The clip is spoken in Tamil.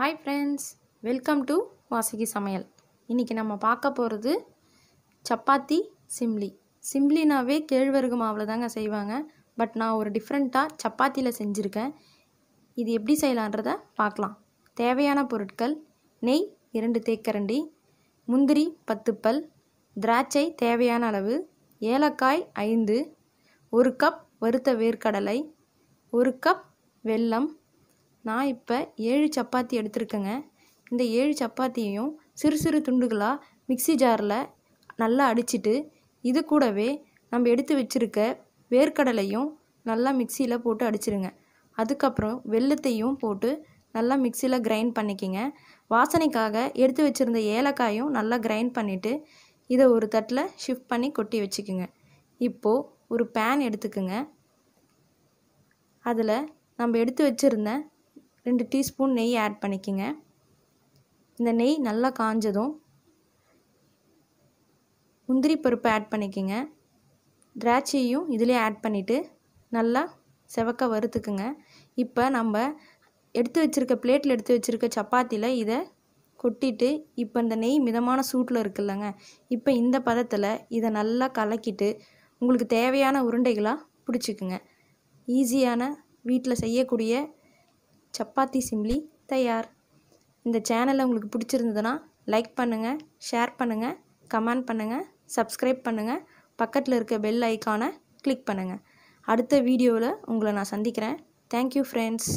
hi friends welcome to Vasaki சமையல் இன்றைக்கி நம்ம பார்க்க போகிறது சப்பாத்தி சிம்லி சிம்லினாவே கேழ்வரகு மாவில் தாங்க செய்வாங்க பட் நான் ஒரு டிஃப்ரெண்ட்டாக சப்பாத்தியில் செஞ்சுருக்கேன் இது எப்படி செய்யலான்றத பார்க்கலாம் தேவையான பொருட்கள் நெய் இரண்டு தேக்கரண்டி முந்திரி பத்துப்பல் திராட்சை தேவையான அளவு ஏலக்காய் ஐந்து ஒரு கப் வறுத்த வேர்க்கடலை ஒரு கப் வெல்லம் நான் இப்போ ஏழு சப்பாத்தி எடுத்திருக்கேங்க இந்த ஏழு சப்பாத்தியையும் சிறு சிறு துண்டுகளாக மிக்சி ஜாரில் நல்லா அடிச்சிட்டு இது கூடவே நம்ம எடுத்து வச்சுருக்க வேர்க்கடலையும் நல்லா மிக்சியில் போட்டு அடிச்சிருங்க அதுக்கப்புறம் வெள்ளத்தையும் போட்டு நல்லா மிக்சியில் கிரைண்ட் பண்ணிக்கிங்க வாசனைக்காக எடுத்து வச்சுருந்த ஏலக்காயும் நல்லா கிரைண்ட் பண்ணிவிட்டு இதை ஒரு தட்டில் ஷிஃப்ட் பண்ணி கொட்டி வச்சுக்குங்க இப்போது ஒரு பேன் எடுத்துக்குங்க அதில் நம்ம எடுத்து வச்சுருந்த ரெண்டு டீஸ்பூன் நெய் ஆட் பண்ணிக்கோங்க இந்த நெய் நல்லா காஞ்சதும் முந்திரி பருப்பு ஆட் பண்ணிக்கோங்க திராட்சையும் இதிலே ஆட் பண்ணிவிட்டு நல்லா செவக்க வறுத்துக்குங்க இப்போ நம்ம எடுத்து வச்சுருக்க பிளேட்டில் எடுத்து வச்சுருக்க சப்பாத்தியில் இதை கொட்டிட்டு இப்போ இந்த நெய் மிதமான சூட்டில் இருக்குல்லங்க இப்போ இந்த பதத்தில் இதை நல்லா கலக்கிட்டு உங்களுக்கு தேவையான உருண்டைகளாக பிடிச்சிக்குங்க ஈஸியான வீட்டில் செய்யக்கூடிய சப்பாத்தி சிம்லி தயார் இந்த சேனலில் உங்களுக்கு பிடிச்சிருந்ததுன்னா லைக் பண்ணுங்கள் ஷேர் பண்ணுங்கள் கமெண்ட் பண்ணுங்கள் சப்ஸ்கிரைப் பண்ணுங்கள் பக்கத்தில் இருக்க பெல் ஐக்கானை கிளிக் பண்ணுங்கள் அடுத்த வீடியோவில் உங்களை நான் சந்திக்கிறேன் தேங்க்யூ ஃப்ரெண்ட்ஸ்